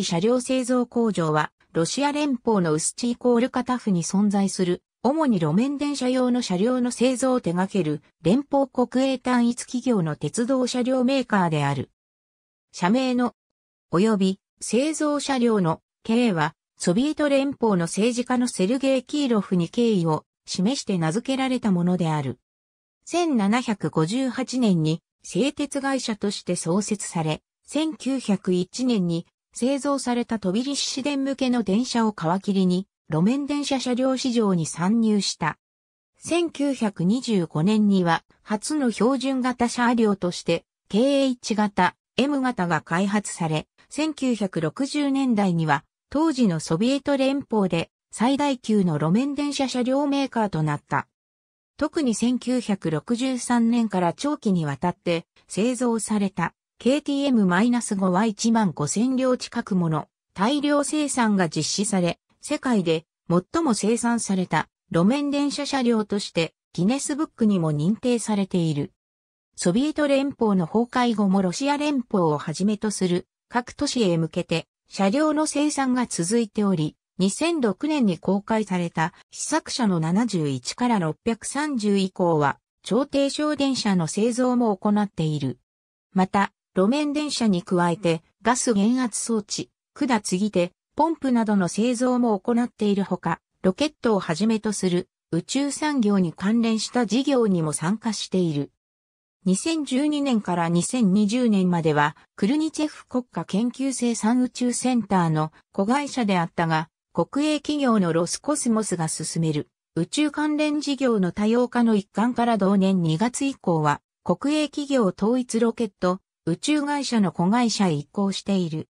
車両製造工場は、ロシア連邦のウスチーコールカタフに存在する、主に路面電車用の車両の製造を手掛ける、連邦国営単一企業の鉄道車両メーカーである。社名の、及び、製造車両の、K は、ソビエト連邦の政治家のセルゲイ・キーロフに敬意を示して名付けられたものである。1758年に製鉄会社として創設され、1901年に製造された飛び石市電向けの電車を皮切りに、路面電車車両市場に参入した。1925年には、初の標準型車両として、KH 型、M 型が開発され、1960年代には、当時のソビエト連邦で最大級の路面電車車両メーカーとなった。特に1963年から長期にわたって製造された KTM-5 は1万5000両近くもの大量生産が実施され、世界で最も生産された路面電車車両としてギネスブックにも認定されている。ソビエト連邦の崩壊後もロシア連邦をはじめとする各都市へ向けて車両の生産が続いており、2006年に公開された試作車の71から630以降は超低小電車の製造も行っている。また、路面電車に加えてガス減圧装置、管継ぎ手、ポンプなどの製造も行っているほか、ロケットをはじめとする宇宙産業に関連した事業にも参加している。2012年から2020年までは、クルニチェフ国家研究生産宇宙センターの子会社であったが、国営企業のロスコスモスが進める宇宙関連事業の多様化の一環から同年2月以降は、国営企業統一ロケット宇宙会社の子会社へ移行している。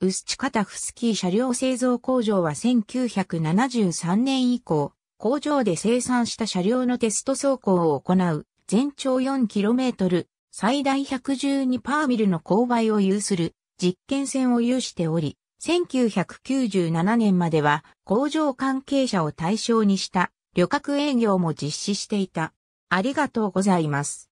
ウスチカタフスキー車両製造工場は1973年以降、工場で生産した車両のテスト走行を行う、全長 4km、最大112パーミルの勾配を有する実験船を有しており、1997年までは工場関係者を対象にした旅客営業も実施していた。ありがとうございます。